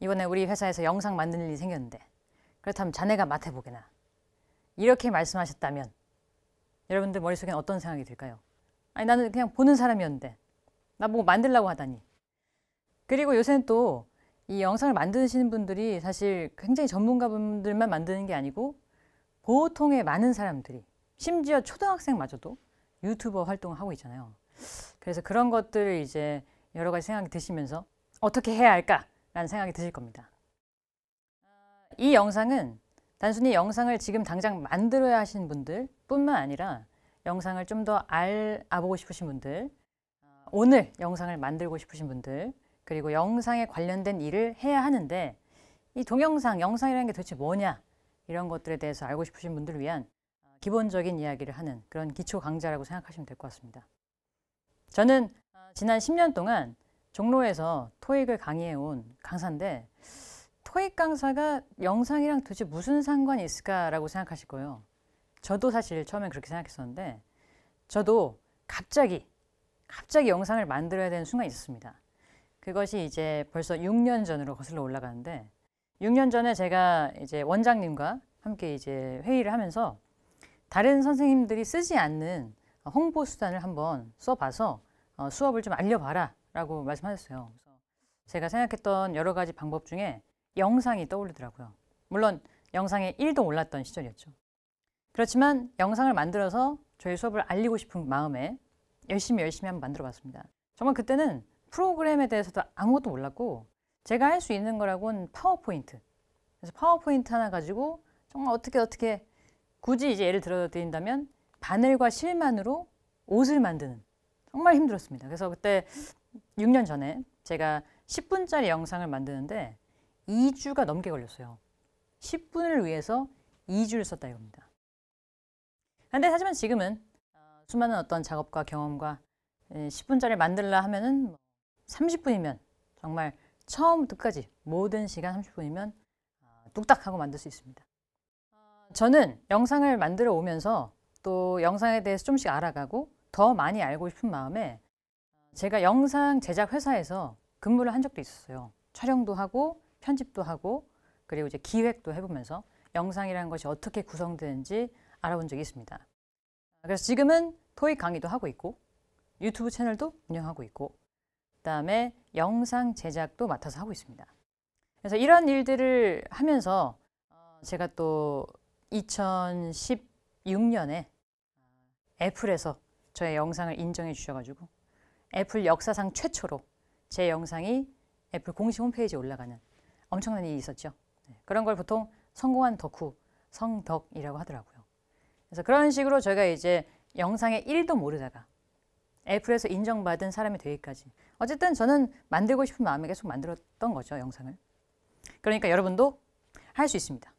이번에 우리 회사에서 영상 만드는 일이 생겼는데 그렇다면 자네가 맡아보게나 이렇게 말씀하셨다면 여러분들 머릿속에 어떤 생각이 들까요? 아니 나는 그냥 보는 사람이었는데 나보고 뭐 만들라고 하다니 그리고 요새는 또 이 영상을 만드시는 분들이 사실 굉장히 전문가분들만 만드는 게 아니고 보통의 많은 사람들이 심지어 초등학생마저도 유튜버 활동을 하고 있잖아요 그래서 그런 것들을 이제 여러 가지 생각이 드시면서 어떻게 해야 할까 라는 생각이 드실 겁니다. 아, 이 영상은 단순히 영상을 지금 당장 만들어야 하신 분들 뿐만 아니라 영상을 좀 더 알아보고 싶으신 분들 아, 오늘 영상을 만들고 싶으신 분들 그리고 영상에 관련된 일을 해야 하는데 이 동영상, 영상이라는 게 도대체 뭐냐 이런 것들에 대해서 알고 싶으신 분들을 위한 기본적인 이야기를 하는 그런 기초 강좌라고 생각하시면 될 것 같습니다. 저는 아, 지난 10년 동안 종로에서 토익을 강의해온 강사인데 토익 강사가 영상이랑 도대체 무슨 상관이 있을까라고 생각하실 거예요. 저도 사실 처음엔 그렇게 생각했었는데 저도 갑자기 갑자기 영상을 만들어야 되는 순간이 있었습니다. 그것이 이제 벌써 6년 전으로 거슬러 올라가는데 6년 전에 제가 이제 원장님과 함께 이제 회의를 하면서 다른 선생님들이 쓰지 않는 홍보 수단을 한번 써봐서 어, 수업을 좀 알려봐라 라고 말씀하셨어요. 그래서 제가 생각했던 여러 가지 방법 중에 영상이 떠오르더라고요. 물론 영상에 1도 올랐던 시절이었죠. 그렇지만 영상을 만들어서 저희 수업을 알리고 싶은 마음에 열심히 열심히 한번 만들어 봤습니다. 정말 그때는 프로그램에 대해서도 아무것도 몰랐고 제가 할 수 있는 거라고는 파워포인트. 그래서 파워포인트 하나 가지고 정말 어떻게 어떻게 굳이 이제 예를 들어 드린다면 바늘과 실만으로 옷을 만드는 정말 힘들었습니다. 그래서 그때 6년 전에 제가 10분짜리 영상을 만드는데 2주가 넘게 걸렸어요. 10분을 위해서 2주를 썼다 이겁니다. 근데 하지만 지금은 어, 수많은 어떤 작업과 경험과 10분짜리 예, 만들라 하면은 30분이면 뭐 정말 처음부터 끝까지 모든 시간 30분이면 아, 뚝딱 하고 만들 수 있습니다. 어, 저는 영상을 만들어 오면서 또 영상에 대해서 좀씩 알아가고 더 많이 알고 싶은 마음에 제가 영상 제작 회사에서 근무를 한 적도 있었어요. 촬영도 하고 편집도 하고 그리고 이제 기획도 해보면서 영상이라는 것이 어떻게 구성되는지 알아본 적이 있습니다. 그래서 지금은 토익 강의도 하고 있고 유튜브 채널도 운영하고 있고 그다음에 영상 제작도 맡아서 하고 있습니다. 그래서 이런 일들을 하면서 어, 제가 또 2016년에 애플에서 저의 영상을 인정해 주셔가지고 애플 역사상 최초로 제 영상이 애플 공식 홈페이지에 올라가는 엄청난 일이 있었죠. 네, 그런 걸 보통 성공한 덕후, 성덕이라고 하더라고요. 그래서 그런 식으로 저희가 이제 영상에 1도 모르다가 애플에서 인정받은 사람이 되기까지 어쨌든 저는 만들고 싶은 마음에 계속 만들었던 거죠, 영상을. 그러니까 여러분도 할 수 있습니다.